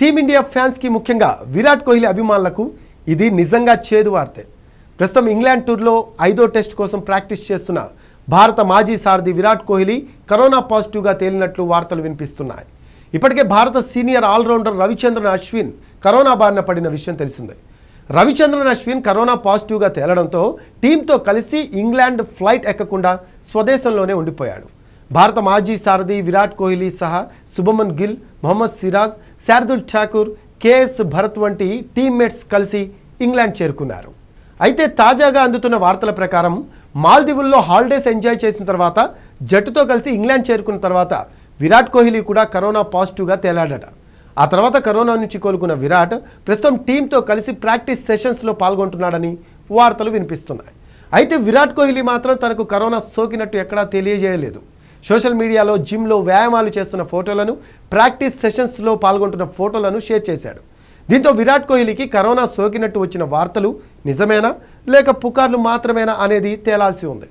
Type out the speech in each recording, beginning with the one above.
team India ఫ్యాన్స్కి ముఖ్యంగా విరాట్ కోహ్లీ అభిమానులకు ఇది నిజంగా చేదు వార్తే ప్రస్తుతం ఇంగ్లాండ్ టూర్లో ఐదో టెస్ట్ కోసం ప్రాక్టీస్ చేస్తున్న భారత మాజీ సారథి విరాట్ కోహ్లీ కరోనా పాజిటివ్గా తేలినట్లు వార్తలు వినిపిస్తున్నాయి ఇప్పటికే భారత senior all rounder Ravichandran Ashwin corona బారిన పడిన విషయం తెలిసిందే రవిచంద్రన్ అశ్విన్ కరోనా పాజిటివ్గా తేలడంతో టీంతో కలిసి ఇంగ్లాండ్ ఫ్లైట్ ఎక్కకుండా స్వదేశంలోనే ఉండిపోయాడు భారత మాజీ సారథి విరాట్ కోహ్లీ సహా శుభమన్ గిల్ మొహమ్మద్ సిరాజ్ శార్దుల్ ఠాకూర్ కేఎస్ భరత్ వంటి టీమ్మేట్స్ కలిసి ఇంగ్లాండ్ చేరుకున్నారు అయితే తాజాగా అందుతున్న వార్తల ప్రకారం మాల్దీవుల్లో హాలిడేస్ ఎంజాయ్ చేసిన తర్వాత జట్టుతో కలిసి ఇంగ్లాండ్ చేరుకున్న తర్వాత విరాట్ కోహ్లీ కూడా కరోనా పాజిటివ్గా తేలాడట ఆ తర్వాత కరోనా నుంచి కోలుకున్న విరాట్ ప్రస్తుతం టీంతో కలిసి ప్రాక్టీస్ సెషన్స్లో పాల్గొంటున్నాడని వార్తలు వినిపిస్తున్నాయి అయితే విరాట్ కోహ్లీ మాత్రం తనకు కరోనా సోకినట్టు ఎక్కడా తెలియజేయలేదు సోషల్ మీడియాలో జిమ్లో వ్యాయామాలు చేస్తున్న ఫోటోలను ప్రాక్టీస్ సెషన్స్లో పాల్గొంటున్న ఫోటోలను షేర్ చేశాడు దీంతో విరాట్ కోహ్లీకి కరోనా సోకినట్టు వచ్చిన వార్తలు నిజమేనా లేక పుకార్లు మాత్రమేనా అనేది తేలాల్సి ఉంది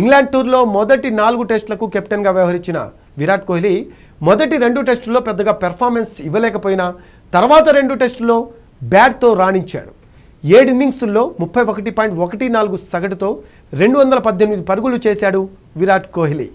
ఇంగ్లాండ్ టూర్లో మొదటి నాలుగు టెస్టులకు కెప్టెన్గా వ్యవహరించిన విరాట్ కోహ్లీ మొదటి రెండు టెస్టుల్లో పెద్దగా పెర్ఫార్మెన్స్ ఇవ్వలేకపోయినా తర్వాత రెండు టెస్టుల్లో బ్యాట్తో రాణించాడు ఏడు ఇన్నింగ్స్లో ముప్పై ఒకటి పాయింట్ ఒకటి నాలుగు సగటుతో రెండు వందల పద్దెనిమిది పరుగులు చేశాడు విరాట్ కోహ్లీ